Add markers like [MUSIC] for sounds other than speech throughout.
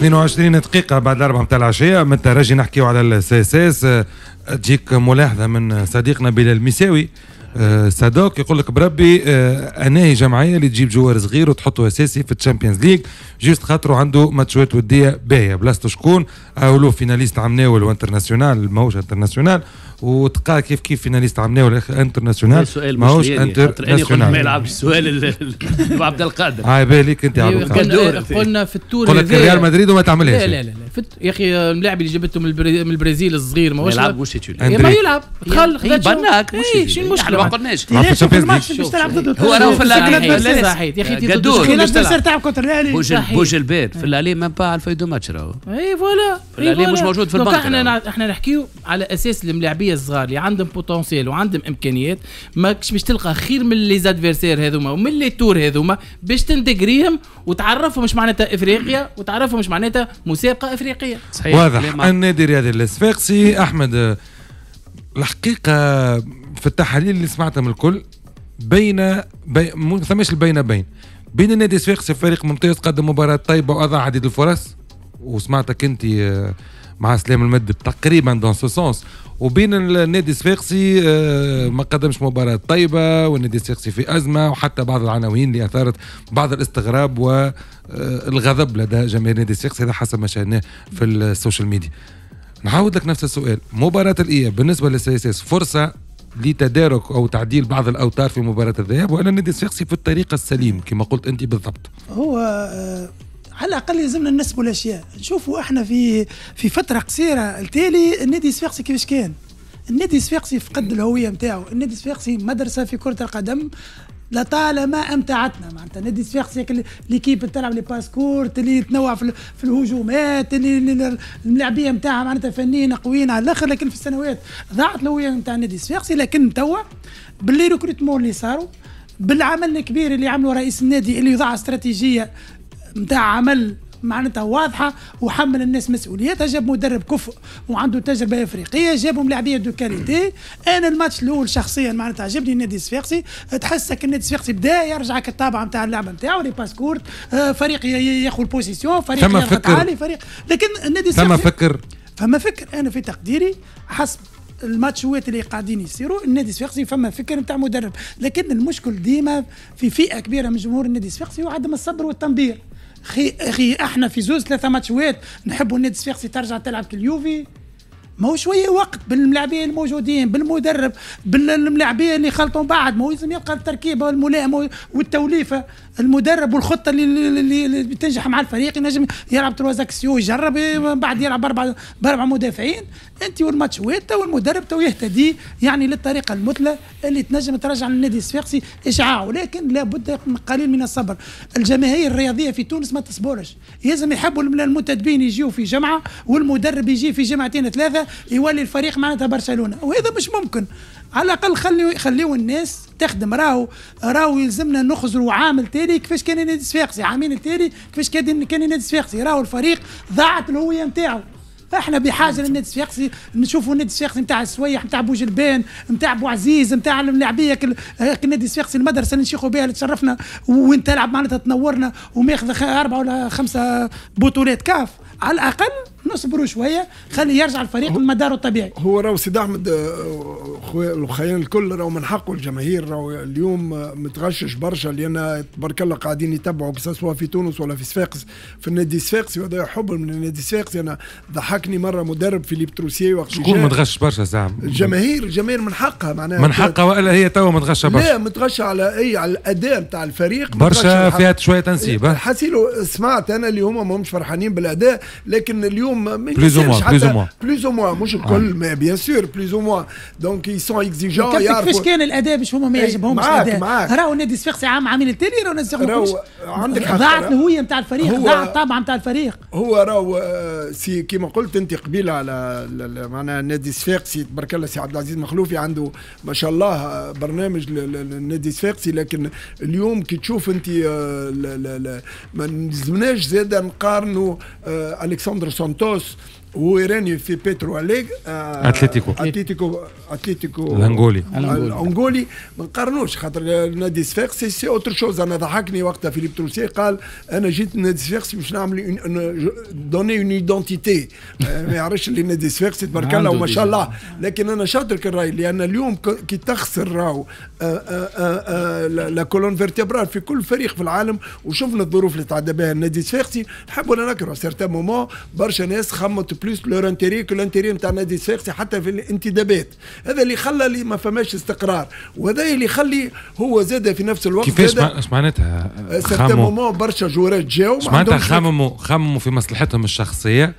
22 دقيقة بعد الأربعة متاع العشية من الترجي نحكيو على السي اس اس تجيك ملاحظة من صديقنا بلال مساوي آه، صادوك يقول لك بربي آه، اناهي جمعيه اللي تجيب جوار صغير وتحطه اساسي في الشامبيونز ليج جوست خاطرو عنده ماتشات وديه باهيه بلاصتو شكون اولو آه، فيناليست عام ناول وانترناسيونال ماهوش انترناسيونال وتقى كيف كيف فيناليست عمناه انترناسيونال سؤال ماهوش يعني. انترناسيونال ما يلعبش السؤال عبد القادر هاي بالك انت أيوة، قلنا في التور قلت ريال مدريد وما تعملهاش لا لا لا يا اخي الملاعب اللي جبته من البرازيل الصغير ما يلعب إيه، ما يلعب إيه، خل إيه، بناك مش المشكله ما قلناش هو راهو في صحيح يا اخي قدور تلعب كونتر الاهلي بوج البيت في الاهلي ما با الفايدو الفيدو ماتش راهو اي فوالا اللي الاهلي مش موجود في البنك احنا احنا نحكيو على اساس الملاعبين الشعبيه الصغار اللي عندهم بوتنسيال وعندهم امكانيات ماكش باش تلقى خير من لي زادفيرسير هذوما ومن لي تور هذوما باش تنتجريهم وتعرفهم مش معناتها افريقيا وتعرفهم مش معناتها مسابقه افريقيه صحيح واضح النادي الرياضي الصفاقسي احمد الحقيقه في التحاليل اللي سمعتها من الكل بين ما ثماش البين بين بين النادي الصفاقسي فريق ممتاز قدم مباراه طيبه واضاع عديد الفرص وسمعتك انت آه، مع سلام المد تقريبا دون سو سونس وبين النادي الصفاقسي آه، ما قدمش مباراة طيبة والنادي الصفاقسي في أزمة وحتى بعض العناوين اللي أثارت بعض الاستغراب والغضب آه، لدى جماهير النادي الصفاقسي هذا حسب ما شاهدناه في السوشيال ميديا نعاود لك نفس السؤال مباراة الإياب بالنسبة للسي اس اس فرصة لتدارك او تعديل بعض الاوتار في مباراه الذهاب ولا النادي الصفاقسي في الطريق السليم كما قلت انت بالضبط هو آه، على الاقل يلزمنا نسبوا الاشياء نشوفوا احنا في في فتره قصيره التالي النادي الصفاقسي كيفاش كان النادي الصفاقسي فقد الهويه نتاعو النادي الصفاقسي مدرسه في كره القدم لطالما امتعتنا معناتها نادي الصفاقسي ليكيب كيب تلعب لي باسكورت اللي تنوع في, في الهجومات اللي الملاعبيه نتاعها معناتها فنيين قويين على الاخر لكن في السنوات ضاعت الهويه نتاع النادي الصفاقسي لكن توا باللي ريكروتمون اللي صاروا بالعمل الكبير اللي عمله رئيس النادي اللي وضع استراتيجيه نتاع عمل معناتها واضحه وحمل الناس مسؤوليتها جاب مدرب كفء وعنده تجربه افريقيه جابهم لاعبيه دو كاليتي انا الماتش الاول شخصيا معناتها عجبني النادي الصفاقسي تحسك النادي الصفاقسي بدا يرجعك الطابعة نتاع اللعبه نتاعو لي باس كورت آه، فريق ياخذ البوزيسيون فريق يضغط عالي فريق لكن النادي الصفاقسي ثم فكر فما فكر انا في تقديري حسب الماتشوات اللي قاعدين يصيروا النادي الصفاقسي فما فكر نتاع مدرب لكن المشكل ديما في فئه كبيره من جمهور النادي الصفاقسي هو عدم الصبر والتنبيه خي اخي احنا في زوز ثلاثه ماتشات نحبوا نادي الصفاقسي ترجع تلعب كاليوفي ما هو شويه وقت باللاعبين الموجودين بالمدرب باللاعبين اللي خلطوا بعض ما هو لازم يلقى التركيبه والملائمه والتوليفه المدرب والخطه اللي, اللي اللي, بتنجح مع الفريق ينجم يلعب تروا اكسيو يجرب من بعد يلعب بأربعة بأربعة مدافعين انت والماتش وانت والمدرب تو يهتدي يعني للطريقه المثلى اللي تنجم ترجع للنادي الصفاقسي اشعاع ولكن لابد من قليل من الصبر الجماهير الرياضيه في تونس ما تصبرش لازم يحبوا المتدبين يجيو في جمعه والمدرب يجي في جمعتين ثلاثه يولي الفريق معناتها برشلونه وهذا مش ممكن على الاقل خليو خليو الناس تخدم راهو راهو يلزمنا نخزروا عام التالي كيفاش كان النادي الصفاقسي عامين التالي كيفاش كان كان النادي الصفاقسي راهو الفريق ضاعت الهويه نتاعو احنا بحاجه نعم. للنادي الصفاقسي نشوفوا النادي الصفاقسي نتاع السويح نتاع بوجلبان نتاع بو عزيز نتاع اللاعبيه كل... النادي الصفاقسي المدرسه اللي نشيخوا بها اللي تشرفنا وين تلعب معناتها تنورنا وماخذ اربعه ولا خمسه بطولات كاف على الاقل نصبروا شويه خلي يرجع الفريق لمداره الطبيعي هو راهو سيدي احمد آه، الخيان الكل راهو من حقه الجماهير راهو اليوم آه، متغشش برشا لان تبارك الله قاعدين يتبعوا سواء في تونس ولا في صفاقس في النادي الصفاقسي وهذا حب من النادي الصفاقسي انا ضحكني مره مدرب فيليب تروسيي وقت شكون متغشش برشا زعما الجماهير الجماهير من حقها معناها من حقها والا هي توا متغشه برشا لا متغشه على اي على الاداء نتاع الفريق برشا فيها شويه تنسيب حاسيلو سمعت انا اللي هما ماهمش فرحانين بالاداء لكن اليوم بليز يمكنش موان بلوز او موان مش الكل مي بيان سور بلوز او موان دونك اي سون اكزيجون يعرفوا كيفاش كان الاداء باش هما ما يعجبهمش الاداء راهو النادي الصفاقسي عام عامين التالي راهو النادي الصفاقسي عندك حق ضاعت الهويه نتاع الفريق ضاعت الطابع نتاع الفريق هو راهو آه، سي كيما قلت انت قبيله على معناها النادي الصفاقسي تبارك الله سي عبد العزيز مخلوفي عنده ما شاء الله آه، برنامج النادي الصفاقسي لكن اليوم كي تشوف انت آه، ما لازمناش زاد نقارنوا Alexandre Santos, ويراني في بيترو أليغ اتلتيكو اتليتيكو اتليتيكو الانغولي الانغولي ما نقارنوش خاطر نادي سفيقس سي اوتر شوز انا ضحكني وقتها فيليب تروسي قال انا جيت نادي سفيقس باش نعمل دوني اون ايدونتيتي ما يعرفش اللي نادي سفيقس تبارك الله وما شاء الله [LAUGHS] لكن انا شاطر الراي لان اليوم كي تخسر راهو آه، آه، آه، لا كولون فيرتيبرال في كل فريق في العالم وشفنا الظروف اللي تعدى بها النادي الصفاقسي نحب ولا نكره سيرتان مومون برشا ناس خمت بلوس لور انتيري كو الانتيري نتاع نادي الساقسي حتى في الانتدابات هذا اللي خلى اللي ما فماش استقرار وهذا اللي يخلي هو زاد في نفس الوقت كيفاش اش معناتها خمموا برشا جورات جاو معناتها خمموا خمموا في مصلحتهم الشخصيه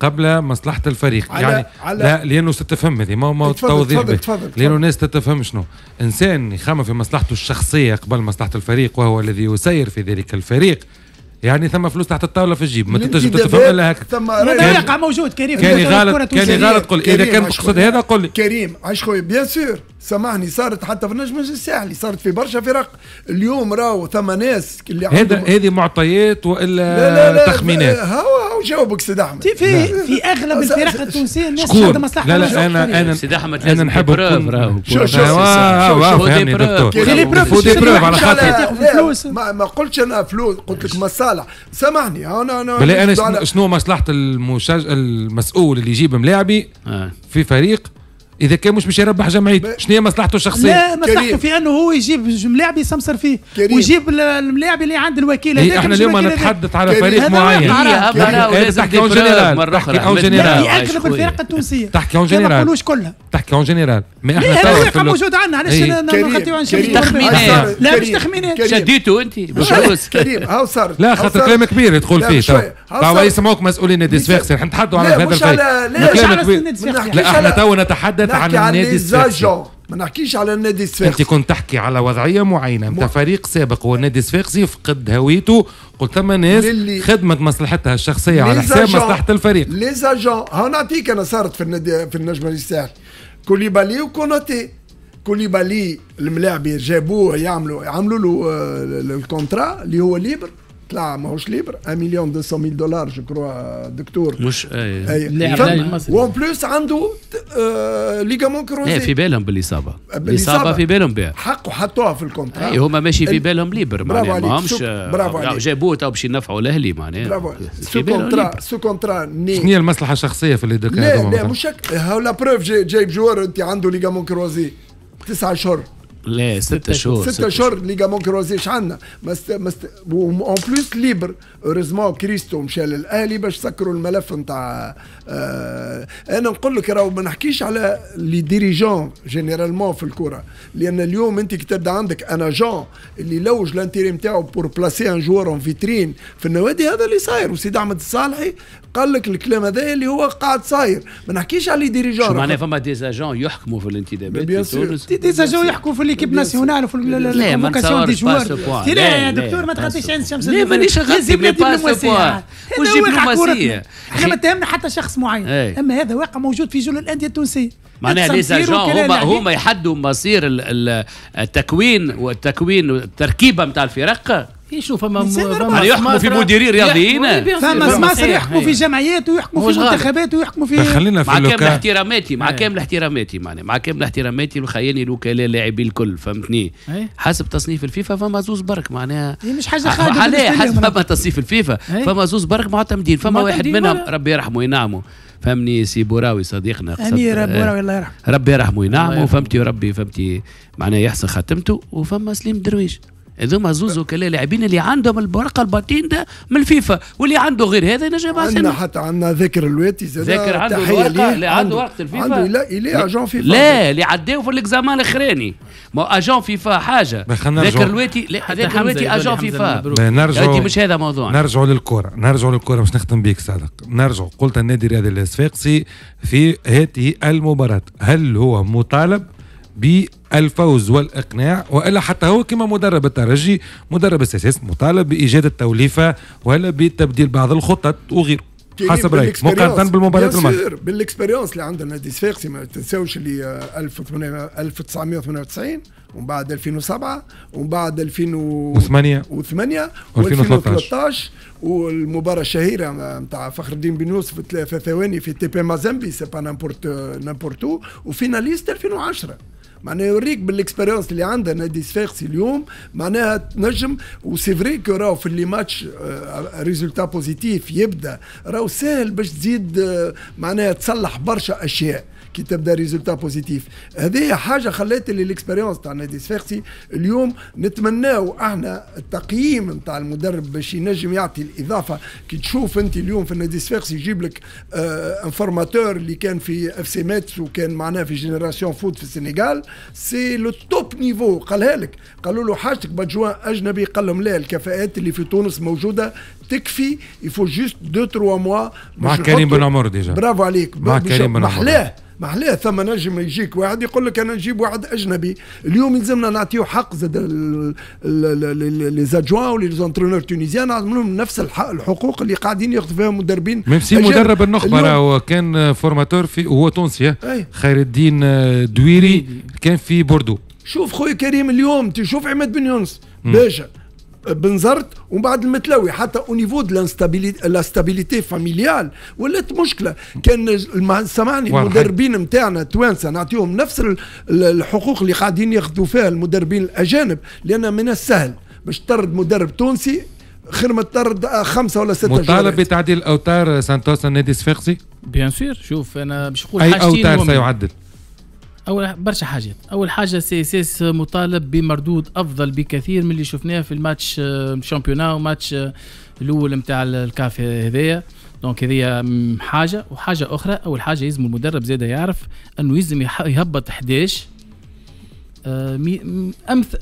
قبل مصلحة الفريق على يعني على لا لأنه ستفهم هذه ما هو توضيح تفضل تفضل لأنه الناس تتفهم شنو إنسان يخمم في مصلحته الشخصية قبل مصلحة الفريق وهو الذي يسير في ذلك الفريق يعني ثم فلوس تحت الطاوله في الجيب ما تنجم تفهم الا هكا ثم موجود كريم كان غلط كان غلط قل اذا كان تقصد هذا قل لي كريم عشقوي بيان سور سامحني صارت حتى في النجم الساحلي صارت في برشا فرق اليوم راهو ثم ناس اللي هذا هذه معطيات والا تخمينات لا لا لا جاوبك سيد احمد في في اغلب الفرق التونسيه الناس عندها مصلحه لا لا انا انا سيد احمد لازم نحب بروف راهو شو شو شو فهمني دكتور فو دي بروف على خاطر ما قلتش انا فلوس قلت لك مصالح سامحني انا انا بلا انا شنو مصلحه المسؤول اللي يجيب ملاعبي آه. في فريق اذا كان مش باش يربح جمعيته شنو هي مصلحته الشخصيه لا مصلحته في انه هو يجيب ملاعب يسمسر فيه كريم. ويجيب الملاعب اللي عند الوكيل إيه، هذاك احنا اليوم نتحدث على فريق معين إيه، تحكي اون جينيرال تحكي اون جينيرال اغلب الفرق التونسيه تحكي اون جينيرال ما نقولوش كلها تحكي اون جينيرال ما احنا توا الفرقه عندنا علاش إيه. نغطيو عن شيء تخمينات لا مش تخمينات شديتو انت بفلوس كريم هاو صار لا خاطر كلام كبير يدخل فيه توا يسمعوك مسؤولين نادي سفاقسي نحن نتحدوا على هذا الفريق لا احنا توا نتحدث عن النادي السفاقسي ما نحكيش على النادي الصفاقسي انت كنت تحكي على وضعيه معينه نتاع فريق سابق والنادي الصفاقسي يفقد هويته قلت ثم ناس خدمت مصلحتها الشخصيه على حساب مصلحه الفريق لي زاجون هنعطيك انا صارت في النادي في النجم الساحلي كوليبالي وكوناتي كوليبالي الملاعب جابوه يعملوا يعملوا له آه، الكونترا اللي هو ليبر طلع ماهوش ليبر 1 مليون 200 ميل دولار جو كرو دكتور مش اي وان بلوس عنده آه ليغامون إيه، كروزي في بالهم آه، بالاصابه الاصابه في بالهم بها حقه حطوها في الكونترا اي هما ماشي في بالهم ليبر معناها ماهمش برافو آه، عليك جابوه تو باش ينفعوا الاهلي معناها برافو سو كونترا سو كونترا شنو هي المصلحه الشخصيه في اللي لا لا مش هاو لا بروف جايب جوار انت عنده ليغامون كروزي تسعة اشهر لا ستة شهور ستة شهور ليغا كروزيش عندنا اون بلوس ليبر اوريزمون كريستو مشى للاهلي باش سكروا الملف نتاع آه انا نقول لك راهو ما نحكيش على لي ديريجون جينيرالمون في الكره لان اليوم انت كي تبدا عندك ان اجون اللي لوج لانتيري نتاعو بور بلاسي ان جوار اون فيترين في النوادي هذا اللي صاير وسيد احمد الصالحي قال لك الكلام هذا اللي هو قاعد صاير ما نحكيش على لي ديريجون معناها فما ديزاجون يحكموا في الانتدابات في تونس ديزاجون يحكموا في ليكيب ناسيونال وفي الفوكاسيون دي جوار لا يا دكتور ما تغطيش عين الشمس لا مانيش نغطي بلي باس سو دبلوماسيه احنا ما تهمنا حتى شخص معين إيه. اما هذا واقع موجود في جل الانديه التونسيه معناها لي هما هما يحدوا مصير التكوين والتكوين التركيبه نتاع الفرق كيشوف فما فما يحكموا في مديري رياضيين فما سماسر يحكموا في جمعيات ويحكموا في منتخبات ويحكموا في خلينا في مع كامل احتراماتي مع إيه. كامل احتراماتي معناها مع كامل احتراماتي وخياني الوكلاء اللاعبين الكل فهمتني إيه. حسب تصنيف الفيفا فما زوز برك معناها مش حاجه خارجه عليه حسب فما تصنيف الفيفا إيه. فما زوز برك معتمدين فما واحد منهم ربي يرحمه وينعمه فهمني سي بوراوي صديقنا امير بوراوي الله يرحمه ربي يرحمه وينعمه فهمتي ربي فهمتي معناها يحسن خاتمته وفما سليم درويش هذوما زوز وكلاء لاعبين اللي عندهم الورقه الباطين ده من الفيفا واللي عنده غير هذا ينجم عندنا حتى عندنا ذاكر الواتي زاد ذاكر عنده ورقه اللي عنده ورقه الفيفا عنده لا الي اجون فيفا لا اللي عداو في الاكزامان الاخراني ما اجون فيفا حاجه ذاكر الواتي ذاكر الواتي اجون فيفا نرجعوا مش هذا موضوع نرجعوا للكره نرجعوا للكره باش نختم بيك صادق نرجعوا قلت النادي الرياضي الصفاقسي في هذه المباراه هل هو مطالب بالفوز والاقناع والا حتى هو كما مدرب الترجي مدرب السياسات مطالب بايجاد التوليفه ولا بتبديل بعض الخطط وغيره حسب رايك مقارنه بالمباراة الماضيه بالاكسبيريونس اللي عندنا نادي سفيقسي ما تنساوش اللي 1998 ومن بعد 2007 ومن بعد 2008 و8 و2013 والمباراه الشهيره نتاع فخر الدين بن يوسف ثلاثه ثواني في تي بي مازامبي سي با نامبورت نامبورتو وفيناليست 2010 معناها يوريك بالاكسبيريونس اللي عندها نادي صفاقسي اليوم معناها تنجم وسي فري كو راهو في اللي ماتش ريزولتا بوزيتيف يبدا راهو ساهل باش تزيد آه، معناها تصلح برشا اشياء كي تبدا ريزولتا بوزيتيف هذه حاجه خلات لي ليكسبيريونس تاع نادي سفيرتي اليوم نتمناو احنا التقييم نتاع المدرب باش ينجم يعطي الاضافه كي تشوف انت اليوم في نادي سفيرتي يجيب لك ان آه، فورماتور اللي كان في اف سي ماتس وكان معناه في جينيراسيون فوت في السنغال سي لو توب نيفو قالها لك قالوا له حاجتك بادجوان اجنبي قال لهم لا الكفاءات اللي في تونس موجوده تكفي يفو جوست دو تروا موا مع كريم بن عمر ديجا برافو عليك مع كريم بن عمر ما عليه ثم نجم يجيك واحد يقول لك انا نجيب واحد اجنبي اليوم يلزمنا نعطيه حق زاد لي زادجوان ولي زونترونور تونيزيان نعطيو لهم نفس الحقوق اللي قاعدين ياخذوا فيها مدربين ميم سي مدرب النخبه راهو كان فورماتور في هو تونسي خير الدين آه، دويري كان في بوردو شوف خويا كريم اليوم تشوف عماد بن يونس باشا بنزرت ومن بعد المتلوي حتى او نيفو دو ستابيليتي فاميليال ولات مشكله كان سمعني المدربين نتاعنا توانسه نعطيهم نفس الحقوق اللي قاعدين ياخذوا فيها المدربين الاجانب لان من السهل باش ترد مدرب تونسي خير ما تطرد آه، خمسه ولا سته مطالب بتعديل اوتار سانتوس النادي الصفاقسي بيان سور شوف انا باش نقول اي اوتار سيعدل اول برشا حاجات اول حاجه سي اس اس مطالب بمردود افضل بكثير من اللي شفناه في الماتش آه، شامبيونا وماتش آه، الاول نتاع الكاف هذايا دونك هذه حاجه وحاجه اخرى اول حاجه يلزم المدرب زاده يعرف انه يلزم يهبط 11 آه، امث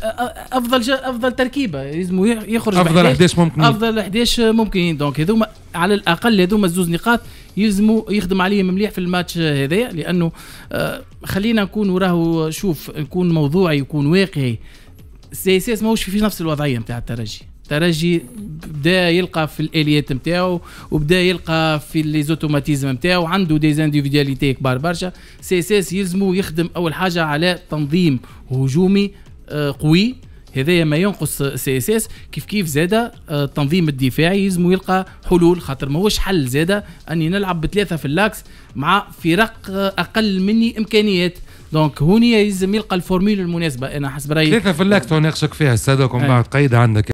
افضل افضل تركيبه لازم يخرج افضل 11 ممكن افضل 11 ممكن دونك هذوما على الاقل هذوما الزوز نقاط يلزمو يخدم عليهم مليح في الماتش هذايا لانه آه، خلينا نكون وراه شوف نكون موضوعي يكون واقعي السي اس اس ماهوش في نفس الوضعيه نتاع الترجي الترجي بدا يلقى في الاليات نتاعو وبدا يلقى في لي زوتوماتيزم نتاعو عنده دي زانديفيدياليتي كبار برشا سي اس اس يلزمو يخدم اول حاجه على تنظيم هجومي آه، قوي هذايا ما ينقص سي اس اس كيف كيف زاده آه، التنظيم الدفاعي يلزم يلقى حلول خاطر ماهوش حل زاده اني نلعب بثلاثه في اللاكس مع فرق آه، اقل مني امكانيات دونك هوني يلزم يلقى الفورميل المناسبه انا حسب رايي ثلاثه في اللاكس نناقشك فيها السادة ومن بعد قيد عندك